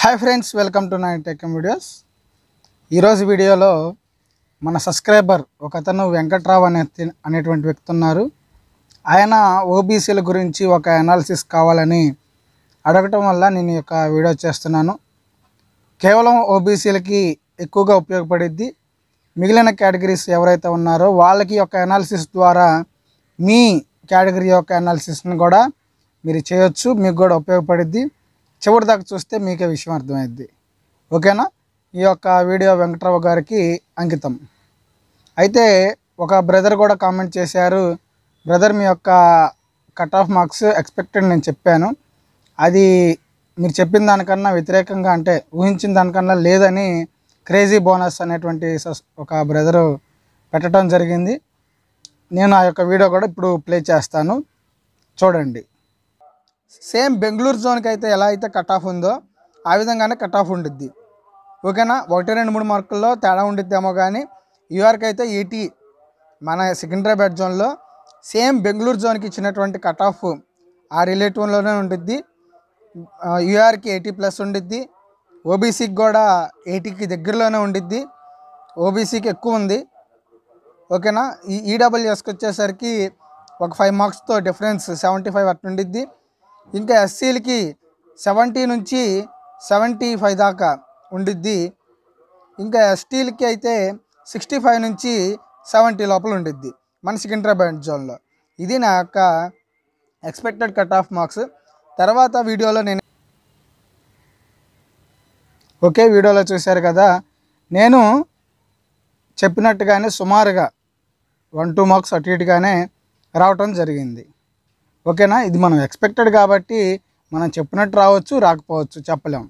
hi friends welcome to nine tech videos ఈరోజు వీడియోలో మన సబ్స్క్రైబర్ ఒక అతను వెంకట్రావు అనే అనేటువంటి వ్యక్తి ఉన్నారు ఆయన ఓబీసీల గురించి ఒక అనాలిసిస్ కావాలని అడగటం వల్ల నేను యొక్క వీడియో చేస్తున్నాను కేవలం ఓబీసీలకి ఎక్కువగా ఉపయోగపడిద్ది మిగిలిన కేటగిరీస్ ఎవరైతే ఉన్నారో వాళ్ళకి ఒక అనాలిసిస్ ద్వారా మీ కేటగిరీ యొక్క అనాలిసిస్ని కూడా మీరు చేయొచ్చు మీకు కూడా ఉపయోగపడిద్ది చివరి దాకా చూస్తే మీకే విషయం అర్థమైద్ది ఓకేనా ఈ యొక్క వీడియో వెంకట్రావు గారికి అంకితం అయితే ఒక బ్రదర్ కూడా కామెంట్ చేశారు బ్రదర్ మీ యొక్క కట్ ఆఫ్ మార్క్స్ ఎక్స్పెక్టెడ్ నేను చెప్పాను అది మీరు చెప్పిన దానికన్నా వ్యతిరేకంగా అంటే ఊహించిన దానికన్నా లేదని క్రేజీ బోనస్ అనేటువంటి ఒక బ్రదరు పెట్టడం జరిగింది నేను ఆ యొక్క వీడియో కూడా ఇప్పుడు ప్లే చేస్తాను చూడండి సేమ్ బెంగళూరు జోన్కి అయితే ఎలా అయితే కట్ ఆఫ్ ఉందో ఆ విధంగానే కట్ ఆఫ్ ఉండిద్ది ఓకేనా ఒకటి రెండు మూడు మార్కుల్లో తేడా ఉండిద్దేమో కానీ యూఆర్కి అయితే ఏటీ e మన సికింద్రాబాద్ జోన్లో సేమ్ బెంగళూరు జోన్కి ఇచ్చినటువంటి కట్ ఆఫ్ ఆ రిలేటివ్లోనే ఉండిద్ది యూఆర్కి ఎయిటీ ప్లస్ ఉండిద్ది ఓబీసీకి కూడా ఎయిటీకి e దగ్గరలోనే ఉండిద్ది ఓబీసీకి ఎక్కువ ఉంది ఓకేనా ఈ ఈడబ్ల్యూఎస్కి e వచ్చేసరికి ఒక ఫైవ్ మార్క్స్తో డిఫరెన్స్ సెవెంటీ ఫైవ్ ఉండిద్ది ఇంకా ఎస్సీలకి సెవెంటీ నుంచి సెవెంటీ ఫైవ్ దాకా ఉండిద్ది ఇంకా ఎస్టీలకి అయితే సిక్స్టీ ఫైవ్ నుంచి సెవెంటీ లోపల ఉండిద్ది మన ఇంటర్బ్యాండ్ జోన్లో ఇది నా యొక్క ఎక్స్పెక్టెడ్ కట్ ఆఫ్ మార్క్స్ తర్వాత వీడియోలో నేను ఒకే వీడియోలో చూశారు కదా నేను చెప్పినట్టుగానే సుమారుగా వన్ టూ మార్క్స్ అటు ఇటుగానే రావటం జరిగింది ఓకేనా ఇది మనం ఎక్స్పెక్టెడ్ కాబట్టి మనం చెప్పినట్టు రావచ్చు రాకపోవచ్చు చెప్పలేం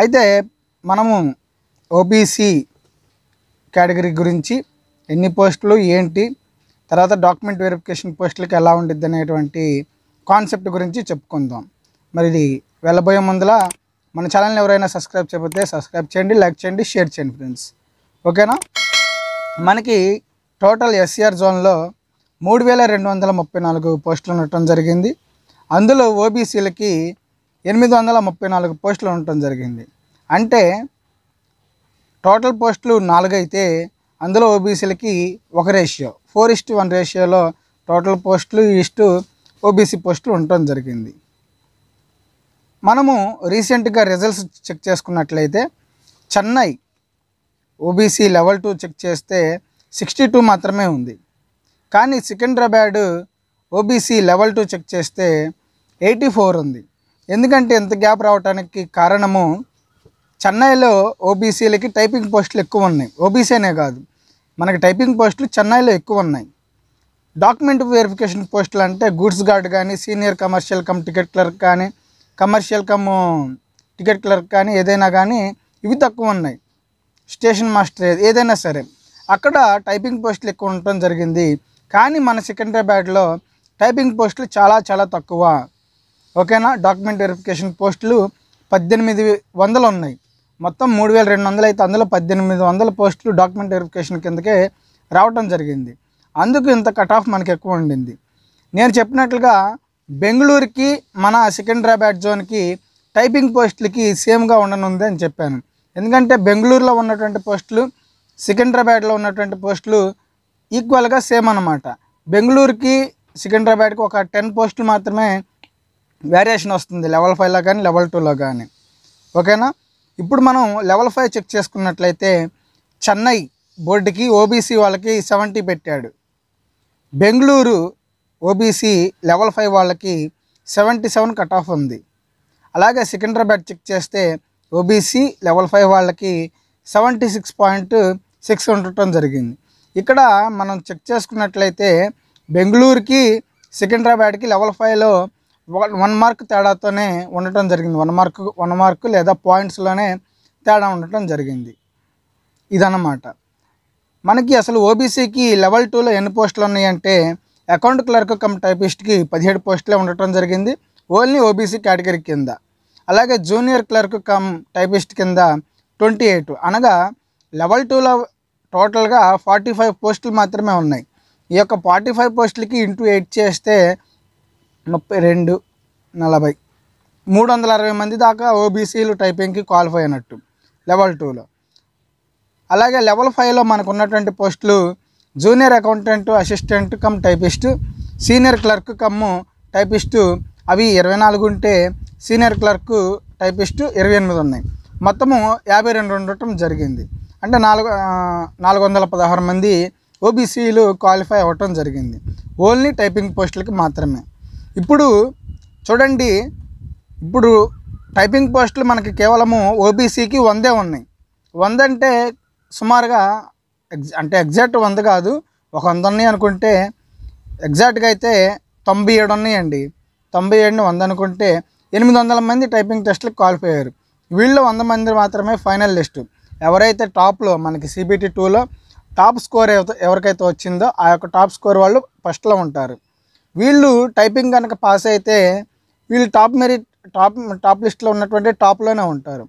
అయితే మనము ఓబీసీ కేటగిరీ గురించి ఎన్ని పోస్టులు ఏంటి తర్వాత డాక్యుమెంట్ వెరిఫికేషన్ పోస్టులకి ఎలా ఉండిద్ది అనేటువంటి కాన్సెప్ట్ గురించి చెప్పుకుందాం మరి ఇది వెళ్ళబోయే ముందులా మన ఛానల్ని ఎవరైనా సబ్స్క్రైబ్ చేయబోతే సబ్స్క్రైబ్ చేయండి లైక్ చేయండి షేర్ చేయండి ఫ్రెండ్స్ ఓకేనా మనకి టోటల్ ఎస్సీఆర్ జోన్లో మూడు వేల రెండు వందల ముప్పై నాలుగు పోస్టులు ఉండటం జరిగింది అందులో ఓబీసీలకి ఎనిమిది వందల ముప్పై నాలుగు పోస్టులు ఉండటం జరిగింది అంటే టోటల్ పోస్టులు నాలుగైతే అందులో ఓబీసీలకి ఒక రేషియో ఫోర్ ఇస్టు వన్ రేషియోలో టోటల్ పోస్టులు ఇస్టు ఓబీసీ పోస్టులు ఉండటం జరిగింది మనము రీసెంట్గా రిజల్ట్స్ చెక్ చేసుకున్నట్లయితే Chennai OBC level two check చేస్తే సిక్స్టీ టూ మాత్రమే ఉంది కానీ Secunderabad OBC level two check చేస్తే ఎయిటీ ఫోర్ ఉంది ఎందుకంటే ఇంత గ్యాప్ రావడానికి కారణము చెన్నైలో ఓబీసీలకి టైపింగ్ పోస్టులు ఎక్కువ ఉన్నాయి ఓబీసీనే కాదు మనకి టైపింగ్ పోస్టులు చెన్నైలో ఎక్కువ ఉన్నాయి డాక్యుమెంట్ వెరిఫికేషన్ పోస్టులు అంటే గూడ్స్ గార్డ్ కానీ senior commercial cum ticket clerk కానీ కమర్షియల్ కమ్ టికెట్ క్లర్క్ కానీ ఏదైనా కానీ ఇవి తక్కువ ఉన్నాయి స్టేషన్ మాస్టర్ ఏదైనా సరే అక్కడ టైపింగ్ పోస్టులు ఎక్కువ ఉండటం జరిగింది కానీ మన సికింద్రాబాద్లో టైపింగ్ పోస్టులు చాలా చాలా తక్కువ ఓకేనా డాక్యుమెంట్ వెరిఫికేషన్ పోస్టులు పద్దెనిమిది వందలు ఉన్నాయి మొత్తం మూడు వేల రెండు వందలు అయితే అందులో పద్దెనిమిది వందల పోస్టులు డాక్యుమెంట్ వెరిఫికేషన్ కిందకే రావటం జరిగింది అందుకు ఇంత కట్ ఆఫ్ మనకి ఎక్కువ ఉండింది నేను చెప్పినట్లుగా బెంగళూరుకి మన సికింద్రాబాద్ జోన్కి టైపింగ్ పోస్టులకి సేమ్గా ఉండనుంది అని చెప్పాను ఎందుకంటే బెంగళూరులో ఉన్నటువంటి పోస్టులు సికింద్రాబాద్లో ఉన్నటువంటి పోస్టులు ఈక్వల్గా సేమ్ అనమాట బెంగళూరుకి సికింద్రాబాద్కి ఒక టెన్ పోస్టులు మాత్రమే వేరియేషన్ వస్తుంది లెవెల్ ఫైవ్లో కానీ లెవెల్ టూలో కానీ ఓకేనా ఇప్పుడు మనం లెవెల్ ఫైవ్ చెక్ చేసుకున్నట్లయితే చెన్నై బోర్డుకి ఓబీసీ వాళ్ళకి సెవెంటీ పెట్టాడు బెంగళూరు ఓబీసీ లెవెల్ ఫైవ్ వాళ్ళకి సెవెంటీ సెవెన్ కట్ ఆఫ్ ఉంది అలాగే సికింద్రాబాద్ చెక్ చేస్తే ఓబీసీ లెవెల్ ఫైవ్ వాళ్ళకి సెవెంటీ సిక్స్ పాయింట్ సిక్స్ ఉండటం జరిగింది ఇక్కడ మనం చెక్ చేసుకున్నట్లయితే బెంగళూరుకి సికింద్రాబాద్కి లెవెల్ ఫైవ్లో వన్ మార్క్ తేడాతోనే ఉండటం జరిగింది వన్ మార్క్ వన్ మార్క్ లేదా పాయింట్స్లోనే తేడా ఉండటం జరిగింది ఇదన్నమాట మనకి అసలు ఓబీసీకి లెవెల్ టూలో ఎన్ని పోస్టులు ఉన్నాయంటే అకౌంట్ క్లర్క్ కమ్ టైపిస్ట్కి పదిహేడు పోస్టులే ఉండటం జరిగింది ఓన్లీ ఓబీసీ కేటగిరీ కింద అలాగే జూనియర్ క్లర్క్ కమ్ టైపిస్ట్ కింద ట్వంటీ ఎయిట్ అనగా లెవెల్ టూలో టోటల్గా ఫార్టీ ఫైవ్ పోస్టులు మాత్రమే ఉన్నాయి ఈ యొక్క ఫార్టీ ఫైవ్ పోస్టులకి ఇంటూ ఎయిట్ చేస్తే ముప్పై రెండు నలభై మూడు వందల అరవై మంది దాకా ఓబీసీలు టైపింగ్కి క్వాలిఫై అయినట్టు లెవెల్ టూలో అలాగే లెవెల్ ఫైవ్లో మనకు ఉన్నటువంటి పోస్టులు junior accountant assistant cum typist senior clerk cum typist అవి ఇరవై నాలుగు ఉంటే సీనియర్ క్లర్క్ టైపిస్టు ఇరవై ఎనిమిది ఉన్నాయి మొత్తము యాభై రెండు ఉండటం జరిగింది అంటే నాలుగు నాలుగు వందల పదహారు మంది ఓబీసీలు క్వాలిఫై అవ్వటం జరిగింది ఓన్లీ టైపింగ్ పోస్టులకి మాత్రమే ఇప్పుడు చూడండి ఇప్పుడు టైపింగ్ పోస్టులు మనకి కేవలము ఓబీసీకి వందే ఉన్నాయి వంద అంటే సుమారుగా అంటే ఎగ్జాక్ట్ వంద కాదు ఒక వంద ఉన్నాయి అనుకుంటే ఎగ్జాక్ట్గా అయితే తొంభై ఏడు ఉన్నాయండి తొంభై ఏడుని వంద అనుకుంటే ఎనిమిది వందల మంది టైపింగ్ టెస్టులకు క్వాలిఫై అయ్యారు వీళ్ళు వంద మంది మాత్రమే ఫైనల్ లిస్టు ఎవరైతే టాప్లో మనకి సిబిటీ టూలో టాప్ స్కోర్ ఎవరికైతే వచ్చిందో ఆ యొక్క టాప్ స్కోర్ వాళ్ళు ఫస్ట్లో ఉంటారు వీళ్ళు టైపింగ్ కనుక పాస్ అయితే వీళ్ళు టాప్ మెరిట్ టాప్ టాప్ లిస్ట్లో ఉన్నటువంటి టాప్లోనే ఉంటారు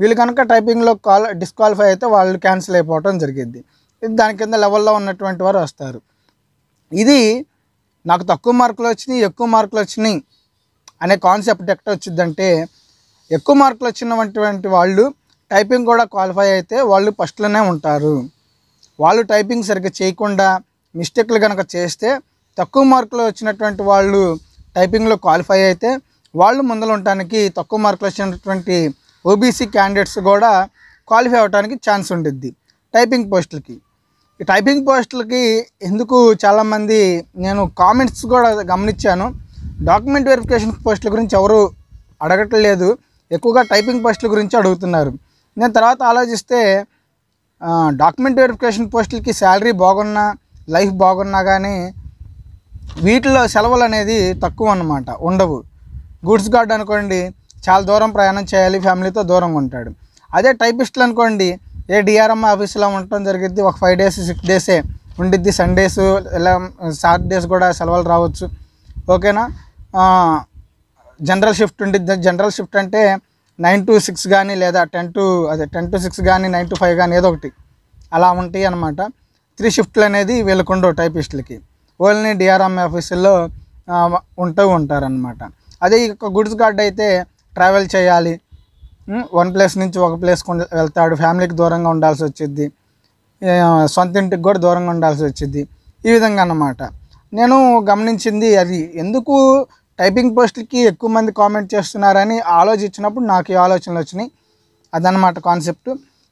వీళ్ళు కనుక టైపింగ్లో కాల్ డిస్క్వాలిఫై అయితే వాళ్ళు క్యాన్సిల్ అయిపోవటం జరిగింది ఇది దాని కింద లెవెల్లో ఉన్నటువంటి వారు వస్తారు ఇది నాకు తక్కువ మార్కులు వచ్చినాయి ఎక్కువ మార్కులు వచ్చినాయి అనే కాన్సెప్ట్ ఎక్కడ వచ్చిందంటే ఎక్కువ మార్కులు వచ్చినటువంటి వాళ్ళు టైపింగ్ కూడా క్వాలిఫై అయితే వాళ్ళు ఫస్ట్లోనే ఉంటారు వాళ్ళు టైపింగ్ సరిగ్గా చేయకుండా మిస్టేక్లు కనుక చేస్తే తక్కువ మార్కులు వచ్చినటువంటి వాళ్ళు టైపింగ్లో క్వాలిఫై అయితే వాళ్ళు ముందలు ఉండటానికి తక్కువ మార్కులు వచ్చినటువంటి ఓబీసీ క్యాండిడేట్స్ కూడా క్వాలిఫై అవడానికి ఛాన్స్ ఉండిద్ది టైపింగ్ పోస్టులకి ఈ టైపింగ్ పోస్టులకి ఎందుకు చాలామంది నేను కామెంట్స్ కూడా గమనించాను డాక్యుమెంట్ వెరిఫికేషన్ పోస్టుల గురించి ఎవరు అడగట్లేదు ఎక్కువగా టైపింగ్ పోస్టుల గురించి అడుగుతున్నారు నేను తర్వాత ఆలోచిస్తే డాక్యుమెంట్ వెరిఫికేషన్ పోస్టులకి శాలరీ బాగున్నా లైఫ్ బాగున్నా కానీ వీటిలో సెలవులు అనేది తక్కువ అన్నమాట ఉండవు గూడ్స్ గార్డ్ అనుకోండి చాలా దూరం ప్రయాణం చేయాలి ఫ్యామిలీతో దూరంగా ఉంటాడు అదే టైపిస్టులు అనుకోండి ఏ డిఆర్ఎం ఆఫీసులో ఉండటం జరిగింది ఒక ఫైవ్ డేస్ సిక్స్ డేసే ఉండిద్ది సండేస్ ఇలా సాటర్డేస్ కూడా సెలవులు రావచ్చు ఓకేనా జనరల్ షిఫ్ట్ ఉండిద్ది జనరల్ షిఫ్ట్ అంటే నైన్ టు సిక్స్ కానీ లేదా టెన్ టు అదే టెన్ టు సిక్స్ కానీ నైన్ టు ఫైవ్ కానీ ఏదో ఒకటి అలా ఉంటాయి అనమాట త్రీ షిఫ్ట్లు అనేది వీళ్ళకు ఉండవు టైపిస్టులకి ఓన్లీ డిఆర్ఎం ఆఫీసుల్లో ఉంటూ ఉంటారనమాట అదే ఈ గుడ్స్ గార్డ్ అయితే ట్రావెల్ చేయాలి వన్ ప్లేస్ నుంచి ఒక ప్లేస్కి వెళ్తాడు ఫ్యామిలీకి దూరంగా ఉండాల్సి వచ్చింది సొంత ఇంటికి కూడా దూరంగా ఉండాల్సి వచ్చింది ఈ విధంగా అన్నమాట నేను గమనించింది అది ఎందుకు టైపింగ్ పోస్టులకి ఎక్కువ మంది కామెంట్ చేస్తున్నారని ఆలోచించినప్పుడు నాకు ఈ ఆలోచనలు వచ్చినాయి అదనమాట కాన్సెప్ట్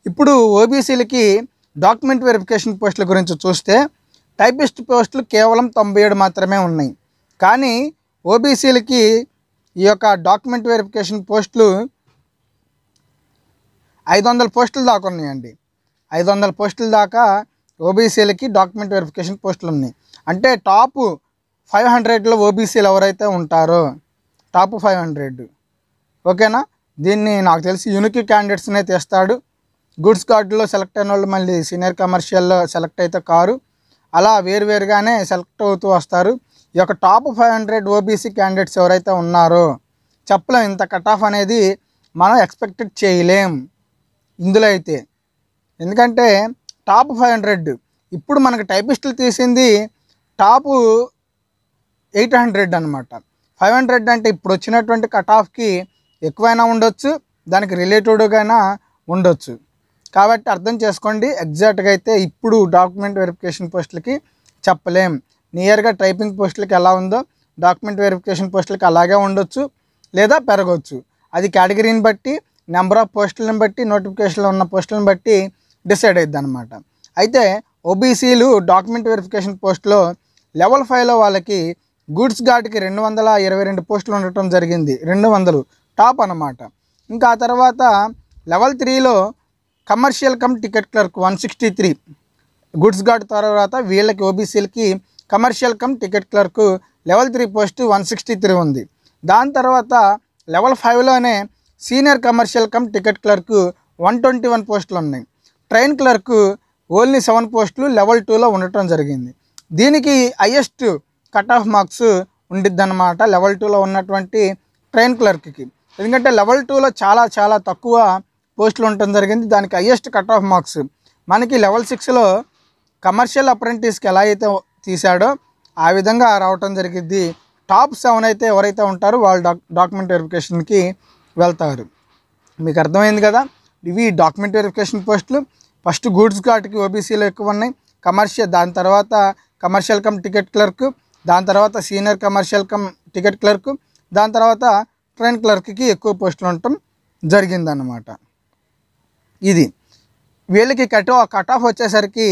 ఇప్పుడు ఓబీసీలకి డాక్యుమెంట్ వెరిఫికేషన్ పోస్టుల గురించి చూస్తే టైపిస్ట్ పోస్టులు కేవలం తొంభై ఏడు మాత్రమే ఉన్నాయి కానీ ఓబీసీలకి ఈ యొక్క డాక్యుమెంట్ వెరిఫికేషన్ పోస్టులు ఐదు వందల పోస్టులు దాకా ఉన్నాయండి ఐదు వందల పోస్టుల దాకా ఓబీసీలకి డాక్యుమెంట్ వెరిఫికేషన్ పోస్టులు ఉన్నాయి అంటే టాపు ఫైవ్ హండ్రెడ్లో ఓబీసీలు ఎవరైతే ఉంటారో టాప్ ఫైవ్ హండ్రెడ్ ఓకేనా దీన్ని నాకు తెలిసి యూనిక్ క్యాండిడేట్స్నే తెస్తాడు గుడ్స్ కార్డులో సెలెక్ట్ అయిన వాళ్ళు మళ్ళీ సీనియర్ కమర్షియల్లో సెలెక్ట్ అయితే కారు అలా వేరువేరుగానే సెలెక్ట్ అవుతూ వస్తారు ఈ యొక్క top five hundred OBC candidates ఎవరైతే ఉన్నారో చెప్పలేం ఇంత కట్ ఆఫ్ అనేది మనం ఎక్స్పెక్టెడ్ చేయలేం ఇందులో అయితే ఎందుకంటే టాప్ ఫైవ్ హండ్రెడ్ ఇప్పుడు మనకు టైపిస్టులు తీసింది టాపు ఎయిట్ హండ్రెడ్ అనమాట ఫైవ్ హండ్రెడ్ అంటే ఇప్పుడు వచ్చినటువంటి కట్ ఆఫ్కి ఎక్కువైనా ఉండొచ్చు దానికి అయినా ఉండొచ్చు కాబట్టి అర్థం చేసుకోండి ఎగ్జాక్ట్గా అయితే ఇప్పుడు డాక్యుమెంట్ వెరిఫికేషన్ పోస్టులకి చెప్పలేం నియర్గా టైపింగ్ పోస్టులకి ఎలా ఉందో డాక్యుమెంట్ వెరిఫికేషన్ పోస్టులకి అలాగే ఉండొచ్చు లేదా పెరగవచ్చు అది కేటగిరీని బట్టి నెంబర్ ఆఫ్ పోస్టులను బట్టి నోటిఫికేషన్లో ఉన్న పోస్టులను బట్టి డిసైడ్ అయింది అయితే ఓబీసీలు డాక్యుమెంట్ వెరిఫికేషన్ పోస్ట్లో లెవెల్ ఫైవ్లో వాళ్ళకి గూడ్స్ గార్డ్కి రెండు వందల ఇరవై రెండు పోస్టులు ఉండటం జరిగింది రెండు వందలు టాప్ అనమాట ఇంకా ఆ తర్వాత లెవెల్ త్రీలో commercial cum ticket clerk one sixty three goods guard తర్వాత వీళ్ళకి ఓబీసీలకి commercial cum ticket clerk level three post one sixty three ఉంది దాని తర్వాత లెవెల్ ఫైవ్లోనే senior commercial cum ticket clerk one twenty one పోస్టులు ఉన్నాయి ట్రైన్ క్లర్క్ ఓన్లీ సెవెన్ పోస్టులు లెవెల్ టూలో ఉండటం జరిగింది దీనికి హయ్యెస్ట్ కట్ ఆఫ్ మార్క్స్ అనమాట లెవెల్ టూలో ఉన్నటువంటి ట్రైన్ క్లర్క్కి ఎందుకంటే లెవెల్ టూలో చాలా చాలా తక్కువ పోస్టులు ఉండటం జరిగింది దానికి హయ్యెస్ట్ కట్ ఆఫ్ మార్క్స్ మనకి లెవెల్ సిక్స్లో కమర్షియల్ అప్రెంటిస్కి ఎలా అయితే తీశాడో ఆ విధంగా రావటం జరిగింది టాప్ సెవెన్ అయితే ఎవరైతే ఉంటారో వాళ్ళు డాక్ డాక్యుమెంట్ వెరిఫికేషన్కి వెళ్తారు మీకు అర్థమైంది కదా ఇవి డాక్యుమెంట్ వెరిఫికేషన్ పోస్టులు ఫస్ట్ గూడ్స్ కార్డ్కి ఓబీసీలో ఎక్కువ ఉన్నాయి కమర్షియల్ దాని తర్వాత కమర్షియల్ కమ్ టికెట్ క్లర్క్ దాని తర్వాత senior commercial cum ticket clerk దాని తర్వాత ట్రైన్ క్లర్క్కి ఎక్కువ పోస్టులు ఉండటం జరిగిందన్నమాట ఇది వీళ్ళకి కట్ కట్ ఆఫ్ వచ్చేసరికి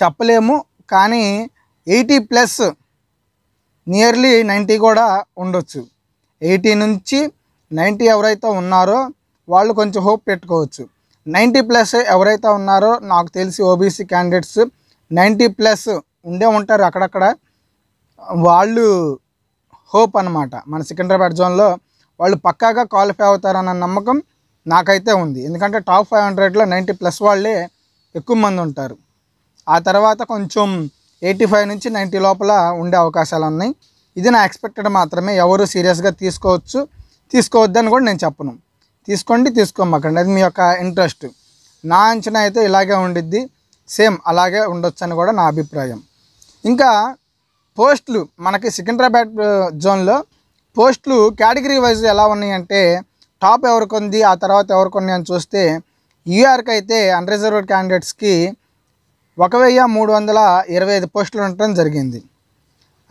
చెప్పలేము కానీ ఎయిటీ ప్లస్ నియర్లీ నైంటీ కూడా ఉండొచ్చు ఎయిటీ నుంచి నైంటీ ఎవరైతే ఉన్నారో వాళ్ళు కొంచెం హోప్ పెట్టుకోవచ్చు నైంటీ ప్లస్ ఎవరైతే ఉన్నారో నాకు తెలిసి ఓబీసీ క్యాండిడేట్స్ నైంటీ ప్లస్ ఉండే ఉంటారు అక్కడక్కడ వాళ్ళు హోప్ అనమాట మన సికింద్రాబాద్ జోన్లో వాళ్ళు పక్కాగా క్వాలిఫై అవుతారన్న నమ్మకం నాకైతే ఉంది ఎందుకంటే టాప్ ఫైవ్ హండ్రెడ్లో నైంటీ ప్లస్ వాళ్ళే ఎక్కువ మంది ఉంటారు ఆ తర్వాత కొంచెం ఎయిటీ ఫైవ్ నుంచి నైంటీ లోపల ఉండే అవకాశాలు ఉన్నాయి ఇది నా ఎక్స్పెక్టెడ్ మాత్రమే ఎవరు సీరియస్గా తీసుకోవచ్చు తీసుకోవద్దని కూడా నేను చెప్పను తీసుకోండి తీసుకోమాకండి అది మీ యొక్క ఇంట్రెస్ట్ నా అంచనా అయితే ఇలాగే ఉండిద్ది సేమ్ అలాగే ఉండొచ్చు అని కూడా నా అభిప్రాయం ఇంకా పోస్టులు మనకి సికింద్రాబాద్ జోన్లో పోస్టులు కేటగిరీ వైజ్ ఎలా ఉన్నాయంటే టాప్ ఎవరికి ఉంది ఆ తర్వాత ఎవరికి ఉంది అని చూస్తే యూఆర్కి అయితే అన్రిజర్వ్డ్ క్యాండిడేట్స్కి ఒక వెయ్యి మూడు వందల ఇరవై ఐదు పోస్టులు ఉండటం జరిగింది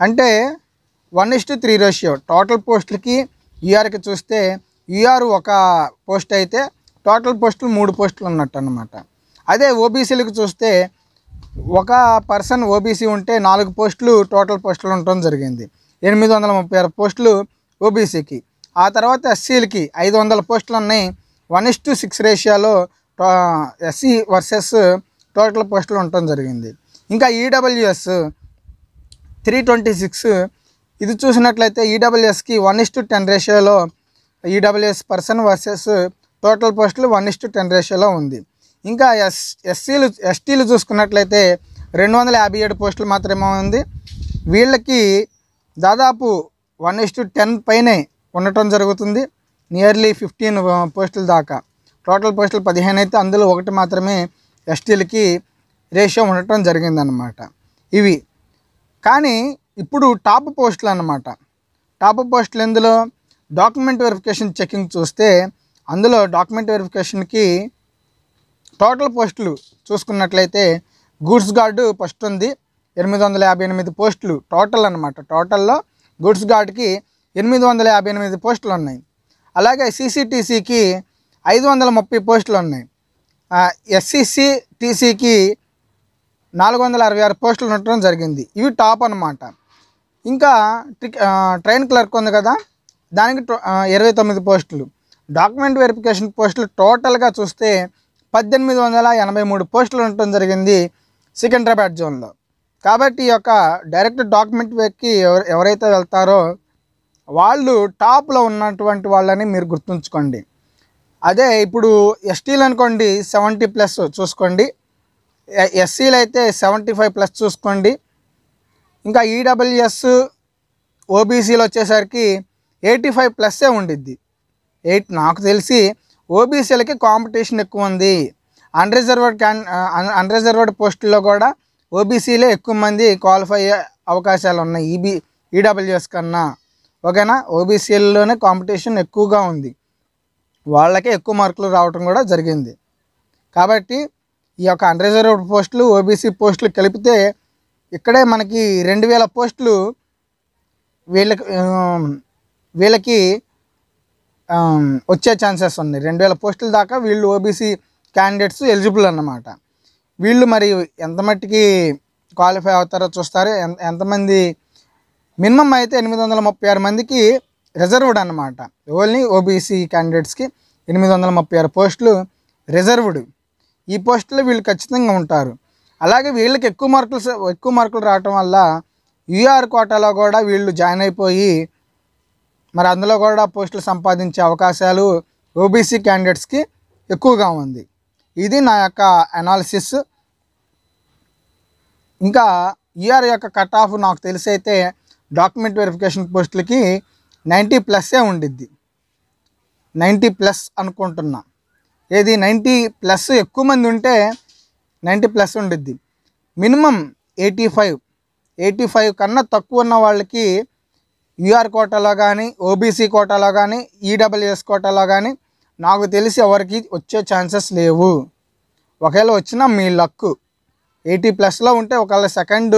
అంటే one is to three ratio total పోస్టులకి యూఆర్కి చూస్తే యూఆర్ ఒక పోస్ట్ అయితే టోటల్ పోస్టులు మూడు పోస్టులు ఉన్నట్టు అనమాట అదే ఓబీసీలకు చూస్తే ఒక పర్సన్ ఓబీసీ ఉంటే నాలుగు పోస్టులు టోటల్ పోస్టులు ఉండటం జరిగింది ఎనిమిది వందల ముప్పై ఆరు పోస్టులు ఓబీసీకి ఆ తర్వాత ఎస్సీలకి ఐదు వందల పోస్టులు ఉన్నాయి వన్ ఇస్ టు సిక్స్ రేషియాలో ఎస్సీ వర్సెస్ టోటల్ పోస్టులు ఉండటం జరిగింది ఇంకా ఈడబ్ల్యూఎస్ త్రీ ట్వంటీ సిక్స్ ఇది చూసినట్లయితే ఈడబ్ల్యూఎస్కి వన్ ఇస్ టు టెన్ రేషియోలో ఈడబ్ల్యూఎస్ పర్సన్ వర్సెస్ టోటల్ పోస్టులు వన్ ఇస్ టు టెన్ రేషియోలో ఉంది ఇంకా ఎస్ ఎస్సీలు ఎస్టీలు చూసుకున్నట్లయితే రెండు వందల యాభై ఏడు పోస్టులు మాత్రమే ఉంది వీళ్ళకి దాదాపు వన్ ఇస్ టు టెన్ పైనే ఉండటం జరుగుతుంది నియర్లీ ఫిఫ్టీన్ పోస్టుల దాకా టోటల్ పోస్టులు పదిహేను అయితే అందులో ఒకటి మాత్రమే ఎస్టీలకి రేషియో ఉండటం జరిగిందనమాట ఇవి కానీ ఇప్పుడు టాప్ పోస్టులు అన్నమాట టాప్ పోస్టులు ఎందులో డాక్యుమెంట్ వెరిఫికేషన్ చెకింగ్ చూస్తే అందులో డాక్యుమెంట్ వెరిఫికేషన్కి టోటల్ పోస్టులు చూసుకున్నట్లయితే గూడ్స్ గార్డు ఫస్ట్ ఉంది ఎనిమిది వందల యాభై ఎనిమిది పోస్టులు టోటల్ అనమాట టోటల్లో గూడ్స్ గార్డ్కి ఎనిమిది వందల యాభై ఎనిమిది పోస్టులు ఉన్నాయి అలాగే సీసీటీసీకి ఐదు వందల ముప్పై పోస్టులు ఉన్నాయి ఎస్సీసీ టీసీకి నాలుగు వందల అరవై ఆరు పోస్టులు ఉండటం జరిగింది ఇవి టాప్ అనమాట ఇంకా ట్రిక్ ట్రైన్ క్లర్క్ ఉంది కదా దానికి ఇరవై తొమ్మిది పోస్టులు డాక్యుమెంట్ వెరిఫికేషన్ పోస్టులు టోటల్గా చూస్తే పద్దెనిమిది వందల ఎనభై మూడు పోస్టులు ఉండటం జరిగింది సికింద్రాబాద్ జోన్లో కాబట్టి ఈ యొక్క డైరెక్ట్ డాక్యుమెంట్ వెక్కి ఎవరైతే వెళ్తారో వాళ్ళు టాప్లో ఉన్నటువంటి వాళ్ళని మీరు గుర్తుంచుకోండి అదే ఇప్పుడు ఎస్టీలు అనుకోండి సెవెంటీ ప్లస్ చూసుకోండి ఎస్సీలు అయితే సెవెంటీ ఫైవ్ ప్లస్ చూసుకోండి ఇంకా ఈడబ్ల్యూఎస్ ఓబీసీలు వచ్చేసరికి ఎయిటీ ఫైవ్ ప్లస్సే ఉండిద్ది ఎయిట్ నాకు తెలిసి ఓబీసీలకి కాంపిటీషన్ ఎక్కువ ఉంది అన్రిజర్వర్డ్ క్యాన్ అన్రిజర్వర్డ్ పోస్టుల్లో కూడా ఓబీసీలే ఎక్కువ మంది క్వాలిఫై అయ్యే అవకాశాలు ఉన్నాయి ఈబీ ఈడబ్ల్యూఎస్ e కన్నా ఓకేనా ఓబీసీలలోనే కాంపిటీషన్ ఎక్కువగా ఉంది వాళ్ళకే ఎక్కువ మార్కులు రావటం కూడా జరిగింది కాబట్టి ఈ యొక్క అన్రిజర్వ్డ్ పోస్టులు ఓబీసీ పోస్టులు కలిపితే ఇక్కడే మనకి రెండు వేల పోస్టులు వీళ్ళకి um, వీళ్ళకి వచ్చే ఛాన్సెస్ ఉన్నాయి రెండు వేల పోస్టుల దాకా వీళ్ళు ఓబీసీ క్యాండిడేట్స్ ఎలిజిబుల్ అన్నమాట వీళ్ళు మరి ఎంత మట్టికి క్వాలిఫై అవుతారో చూస్తారు ఎంతమంది మినిమం అయితే ఎనిమిది వందల ముప్పై ఆరు మందికి రిజర్వ్డ్ అనమాట ఓన్లీ ఓబీసీ క్యాండిడేట్స్కి ఎనిమిది వందల ముప్పై ఆరు పోస్టులు రిజర్వ్డ్ ఈ పోస్టులో వీళ్ళు ఖచ్చితంగా ఉంటారు అలాగే వీళ్ళకి ఎక్కువ మార్కులు ఎక్కువ మార్కులు రావటం వల్ల యూఆర్ కోటాలో కూడా వీళ్ళు జాయిన్ అయిపోయి మరి అందులో కూడా పోస్టులు సంపాదించే అవకాశాలు ఓబీసీ క్యాండిడేట్స్కి ఎక్కువగా ఉంది ఇది నా యొక్క అనాలిసిస్ ఇంకా ఈఆర్ e యొక్క కట్ ఆఫ్ నాకు తెలిసైతే డాక్యుమెంట్ వెరిఫికేషన్ పోస్టులకి నైంటీ ప్లస్సే ఉండిద్ది నైంటీ ప్లస్ అనుకుంటున్నా ఏది నైంటీ ప్లస్ ఎక్కువ మంది ఉంటే నైంటీ ప్లస్ ఉండిద్ది minimum eighty five eighty five కన్నా తక్కువ ఉన్న వాళ్ళకి యూఆర్ కోటాలో కానీ ఓబీసీ కోటాలో కానీ ఈడబ్ల్యూఎస్ కోటాలో కానీ నాకు తెలిసి ఎవరికి వచ్చే ఛాన్సెస్ లేవు ఒకవేళ వచ్చినా మీ లక్ ఎయిటీ ప్లస్లో ఉంటే ఒకవేళ సెకండ్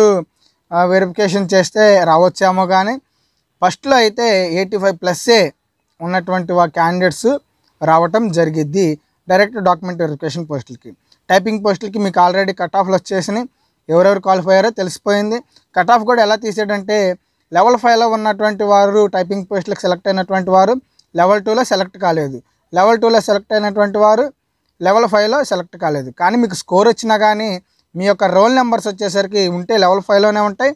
వెరిఫికేషన్ చేస్తే రావచ్చేమో కానీ ఫస్ట్లో అయితే ఎయిటీ ఫైవ్ ప్లస్సే ఉన్నటువంటి వా క్యాండిడేట్స్ రావటం జరిగిద్ది డైరెక్ట్ డాక్యుమెంట్ వెరిఫికేషన్ పోస్టులకి టైపింగ్ పోస్టులకి మీకు ఆల్రెడీ కట్ ఆఫ్లు వచ్చేసినాయి ఎవరెవరు క్వాలిఫై అయ్యారో తెలిసిపోయింది కట్ ఆఫ్ కూడా ఎలా తీసేటంటే లెవెల్ ఫైవ్లో ఉన్నటువంటి వారు టైపింగ్ పోస్టులకు సెలెక్ట్ అయినటువంటి వారు లెవెల్ టూలో సెలెక్ట్ కాలేదు లెవెల్ టూలో సెలెక్ట్ అయినటువంటి వారు లెవెల్ ఫైవ్లో సెలెక్ట్ కాలేదు కానీ మీకు స్కోర్ వచ్చినా కానీ మీ యొక్క రోల్ నెంబర్స్ వచ్చేసరికి ఉంటే లెవెల్ ఫైవ్లోనే ఉంటాయి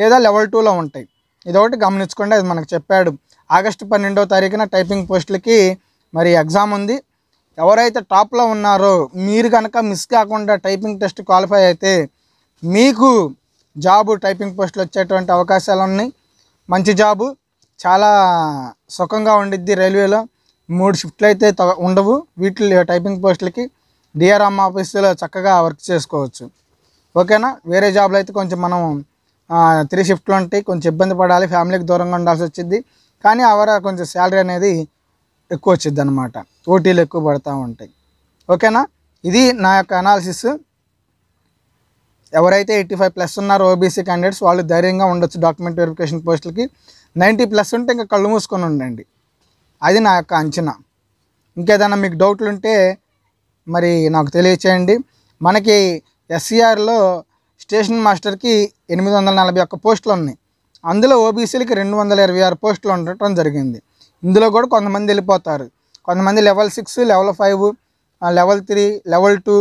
లేదా లెవెల్ టూలో ఉంటాయి ఇది ఒకటి గమనించుకోండి అది మనకు చెప్పాడు ఆగస్టు పన్నెండో తారీఖున టైపింగ్ పోస్టులకి మరి ఎగ్జామ్ ఉంది ఎవరైతే టాప్లో ఉన్నారో మీరు కనుక మిస్ కాకుండా టైపింగ్ టెస్ట్ క్వాలిఫై అయితే మీకు జాబు టైపింగ్ పోస్టులు వచ్చేటువంటి అవకాశాలు ఉన్నాయి మంచి జాబు చాలా సుఖంగా ఉండిద్ది రైల్వేలో మూడు షిఫ్ట్లు అయితే ఉండవు వీటిలో టైపింగ్ పోస్టులకి డిఆర్ఎం ఆఫీసులో చక్కగా వర్క్ చేసుకోవచ్చు ఓకేనా వేరే జాబ్లో అయితే కొంచెం మనం త్రీ షిఫ్ట్లు ఉంటాయి కొంచెం ఇబ్బంది పడాలి ఫ్యామిలీకి దూరంగా ఉండాల్సి వచ్చింది కానీ అవర కొంచెం శాలరీ అనేది ఎక్కువ వచ్చింది అనమాట ఓటీలు ఎక్కువ పడుతూ ఉంటాయి ఓకేనా ఇది నా యొక్క అనాలిసిస్ ఎవరైతే ఎయిటీ ఫైవ్ ప్లస్ ఉన్నారో ఓబీసీ క్యాండిడేట్స్ వాళ్ళు ధైర్యంగా ఉండొచ్చు డాక్యుమెంట్ వెరిఫికేషన్ పోస్టులకి నైంటీ ప్లస్ ఉంటే ఇంకా కళ్ళు మూసుకొని ఉండండి అది నా యొక్క అంచనా ఇంకేదైనా మీకు డౌట్లు ఉంటే మరి నాకు తెలియచేయండి మనకి ఎస్సీఆర్లో స్టేషన్ మాస్టర్కి ఎనిమిది వందల నలభై ఒక్క పోస్టులు ఉన్నాయి అందులో ఓబీసీలకి రెండు వందల ఇరవై ఆరు పోస్టులు ఉండటం జరిగింది ఇందులో కూడా కొంతమంది వెళ్ళిపోతారు కొంతమంది level six level five level three level two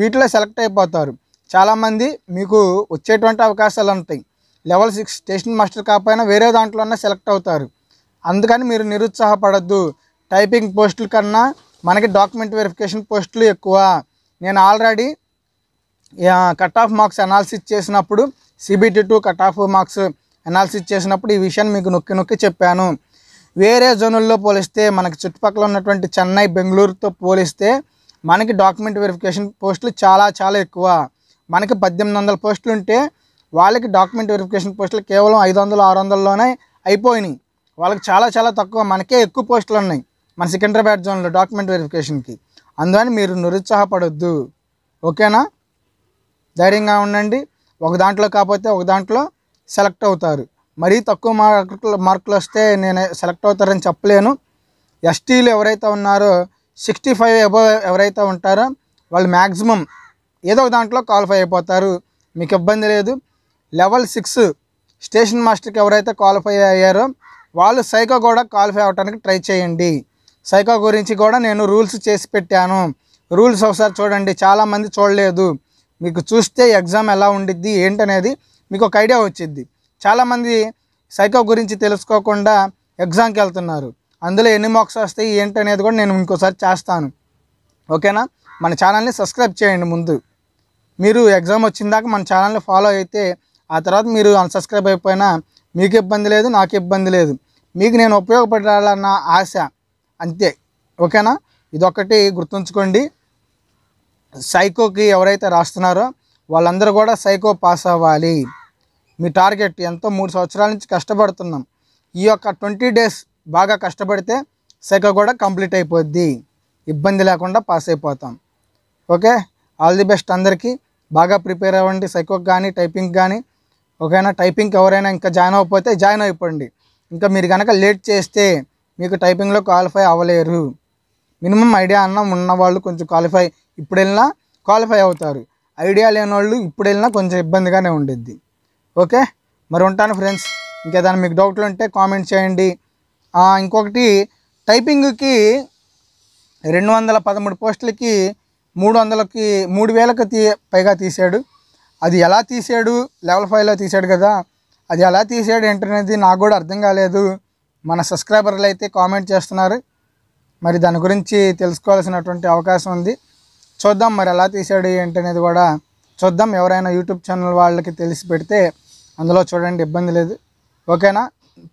వీటిలో సెలెక్ట్ అయిపోతారు చాలామంది మీకు వచ్చేటువంటి అవకాశాలు ఉంటాయి లెవెల్ సిక్స్ స్టేషన్ మాస్టర్ కాకపోయినా వేరే దాంట్లోనే సెలెక్ట్ అవుతారు అందుకని మీరు నిరుత్సాహపడద్దు టైపింగ్ పోస్టుల కన్నా మనకి డాక్యుమెంట్ వెరిఫికేషన్ పోస్టులు ఎక్కువ నేను already cut off marks analysis చేసినప్పుడు CBT two cut off marks analysis చేసినప్పుడు ఈ విషయాన్ని మీకు నొక్కి నొక్కి చెప్పాను వేరే జోనుల్లో పోలిస్తే మనకి చుట్టుపక్కల ఉన్నటువంటి చెన్నై బెంగళూరుతో పోలిస్తే మనకి డాక్యుమెంట్ వెరిఫికేషన్ పోస్టులు చాలా చాలా ఎక్కువ మనకి పద్దెనిమిది వందల పోస్టులు ఉంటే వాళ్ళకి డాక్యుమెంట్ వెరిఫికేషన్ పోస్టులు కేవలం ఐదు వందలు ఆరు వందల్లోనే అయిపోయినాయి వాళ్ళకి చాలా చాలా తక్కువ మనకే ఎక్కువ పోస్టులు ఉన్నాయి మన సికింద్రాబాద్ జోన్లో డాక్యుమెంట్ వెరిఫికేషన్కి అందువని మీరు నిరుత్సాహపడొద్దు ఓకేనా ధైర్యంగా ఉండండి ఒక దాంట్లో కాకపోతే ఒక దాంట్లో సెలెక్ట్ అవుతారు మరీ తక్కువ మార్కులు మార్కులు వస్తే నేను సెలెక్ట్ అవుతారని చెప్పలేను ఎస్టీలు ఎవరైతే ఉన్నారో సిక్స్టీ ఫైవ్ అబవ్ ఎవరైతే ఉంటారో వాళ్ళు మ్యాక్సిమం ఏదో ఒక దాంట్లో క్వాలిఫై అయిపోతారు మీకు ఇబ్బంది లేదు లెవెల్ సిక్స్ స్టేషన్ మాస్టర్కి ఎవరైతే క్వాలిఫై అయ్యారో వాళ్ళు సైకో కూడా క్వాలిఫై అవ్వడానికి ట్రై చేయండి సైకో గురించి కూడా నేను రూల్స్ చేసి పెట్టాను రూల్స్ ఒకసారి చూడండి చాలామంది చూడలేదు మీకు చూస్తే ఎగ్జామ్ ఎలా ఉండిద్ది ఏంటనేది మీకు ఒక ఐడియా వచ్చిద్ది చాలామంది సైకో గురించి తెలుసుకోకుండా ఎగ్జామ్కి వెళ్తున్నారు అందులో ఎన్ని మార్క్స్ వస్తాయి ఏంటనేది కూడా నేను ఇంకోసారి చేస్తాను ఓకేనా మన ఛానల్ని సబ్స్క్రైబ్ చేయండి ముందు మీరు ఎగ్జామ్ వచ్చిందాక మన ఛానల్ని ఫాలో అయితే ఆ తర్వాత మీరు అన్సబ్స్క్రైబ్ అయిపోయినా మీకు ఇబ్బంది లేదు నాకు ఇబ్బంది లేదు మీకు నేను ఉపయోగపడాలన్న ఆశ అంతే ఓకేనా ఇదొకటి గుర్తుంచుకోండి సైకోకి ఎవరైతే రాస్తున్నారో వాళ్ళందరూ కూడా సైకో పాస్ అవ్వాలి మీ టార్గెట్ ఎంతో మూడు సంవత్సరాల నుంచి కష్టపడుతున్నాం ఈ యొక్క ట్వంటీ డేస్ బాగా కష్టపడితే సైకో కూడా కంప్లీట్ అయిపోద్ది ఇబ్బంది లేకుండా పాస్ అయిపోతాం ఓకే ఆల్ ది బెస్ట్ అందరికీ బాగా ప్రిపేర్ అవ్వండి సైకో కానీ టైపింగ్ కానీ ఒకవేళ టైపింగ్ ఎవరైనా ఇంకా జాయిన్ అయిపోతే జాయిన్ అయిపోండి ఇంకా మీరు కనుక లేట్ చేస్తే మీకు టైపింగ్లో క్వాలిఫై అవ్వలేరు మినిమం ఐడియా అన్న ఉన్న వాళ్ళు కొంచెం క్వాలిఫై ఇప్పుడు వెళ్ళినా క్వాలిఫై అవుతారు ఐడియా లేని వాళ్ళు ఇప్పుడు వెళ్ళినా కొంచెం ఇబ్బందిగానే ఉండిద్ది ఓకే మరి ఉంటాను ఫ్రెండ్స్ ఇంకేదైనా మీకు డౌట్లు ఉంటే కామెంట్ చేయండి ఇంకొకటి టైపింగ్కి రెండు వందల పదమూడు పోస్టులకి మూడు వందలకి మూడు వేలకు తీ పైగా తీసాడు అది ఎలా తీసాడు లెవెల్ ఫైవ్లో తీసాడు కదా అది ఎలా తీసాడు ఏంటనేది నాకు కూడా అర్థం కాలేదు మన సబ్స్క్రైబర్లు అయితే కామెంట్ చేస్తున్నారు మరి దాని గురించి తెలుసుకోవాల్సినటువంటి అవకాశం ఉంది చూద్దాం మరి ఎలా తీసాడు ఏంటనేది కూడా చూద్దాం ఎవరైనా యూట్యూబ్ ఛానల్ వాళ్ళకి తెలిసి పెడితే అందులో చూడండి ఇబ్బంది లేదు ఓకేనా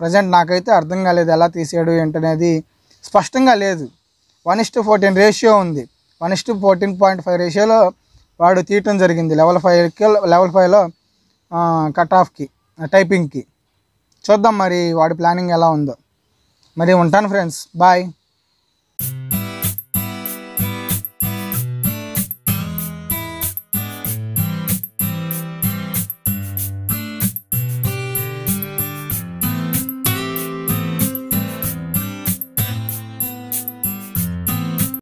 ప్రజెంట్ నాకైతే అర్థం కాలేదు ఎలా తీసాడు ఏంటనేది స్పష్టంగా లేదు one is to fourteen ratio ఉంది one to fourteen point five రేషియోలో వాడు తీయటం జరిగింది లెవెల్ ఫైవ్కి లెవెల్ ఫైవ్లో కట్ ఆఫ్కి టైపింగ్కి చూద్దాం మరి వాడి ప్లానింగ్ ఎలా ఉందో మరి ఉంటాను ఫ్రెండ్స్ బాయ్